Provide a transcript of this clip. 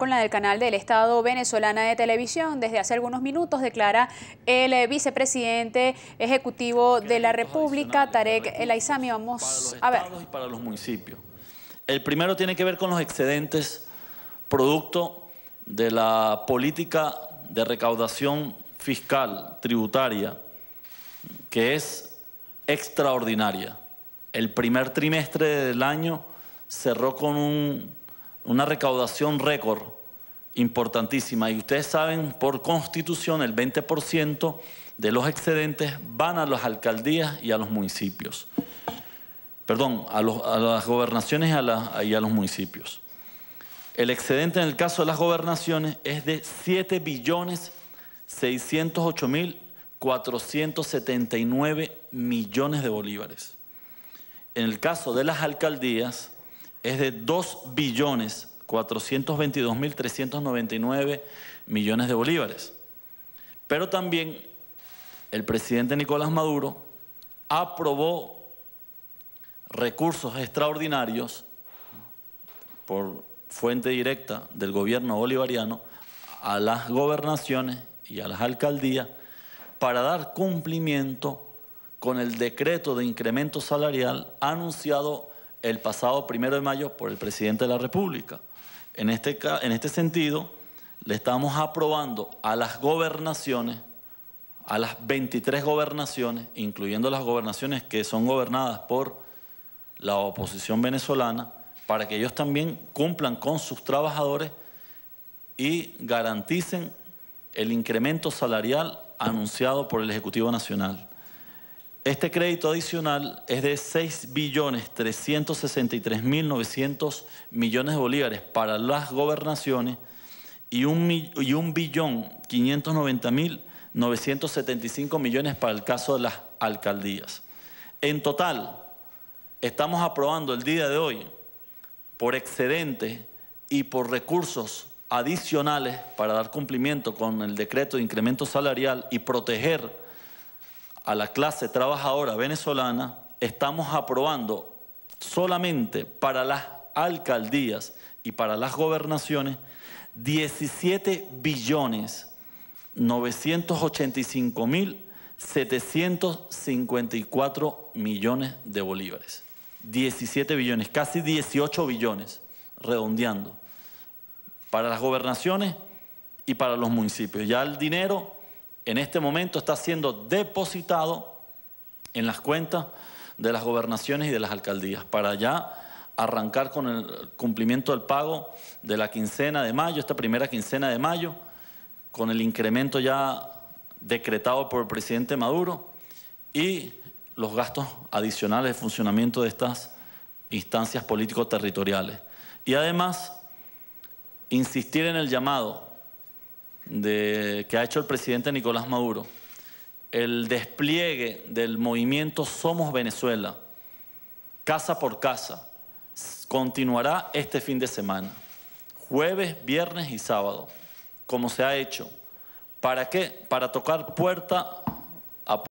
Con la del canal del Estado venezolana de televisión, desde hace algunos minutos declara el eh, vicepresidente ejecutivo de la República, Tarek El Aizami. Vamos para los a ver. Y para los municipios. El primero tiene que ver con los excedentes producto de la política de recaudación fiscal tributaria, que es extraordinaria. El primer trimestre del año cerró con un una recaudación récord importantísima. Y ustedes saben, por constitución, el 20% de los excedentes van a las alcaldías y a los municipios. Perdón, a, las gobernaciones y a, los municipios. El excedente en el caso de las gobernaciones es de 7.608.479 billones millones de bolívares. En el caso de las alcaldías, es de 2 billones 422 mil 399 millones de bolívares. Pero también el presidente Nicolás Maduro aprobó recursos extraordinarios por fuente directa del gobierno bolivariano a las gobernaciones y a las alcaldías para dar cumplimiento con el decreto de incremento salarial anunciado el pasado primero de mayo por el presidente de la República. En este, en este sentido, le estamos aprobando a las gobernaciones, a las 23 gobernaciones, incluyendo las gobernaciones que son gobernadas por la oposición venezolana, para que ellos también cumplan con sus trabajadores y garanticen el incremento salarial anunciado por el Ejecutivo Nacional. Este crédito adicional es de 6.363.900 millones de bolívares para las gobernaciones y un millones para el caso de las alcaldías. En total, estamos aprobando el día de hoy por excedente y por recursos adicionales para dar cumplimiento con el decreto de incremento salarial y proteger a la clase trabajadora venezolana, estamos aprobando solamente para las alcaldías y para las gobernaciones 17 billones 985 mil 754 millones de bolívares. 17 billones, casi 18 billones, redondeando, para las gobernaciones y para los municipios. Ya el dinero en este momento está siendo depositado en las cuentas de las gobernaciones y de las alcaldías para ya arrancar con el cumplimiento del pago de la quincena de mayo, esta primera quincena de mayo, con el incremento ya decretado por el presidente Maduro y los gastos adicionales de funcionamiento de estas instancias político-territoriales. Y además, insistir en el llamado de, que ha hecho el presidente Nicolás Maduro, el despliegue del movimiento Somos Venezuela, casa por casa, continuará este fin de semana, jueves, viernes y sábado, como se ha hecho. ¿Para qué? Para tocar puerta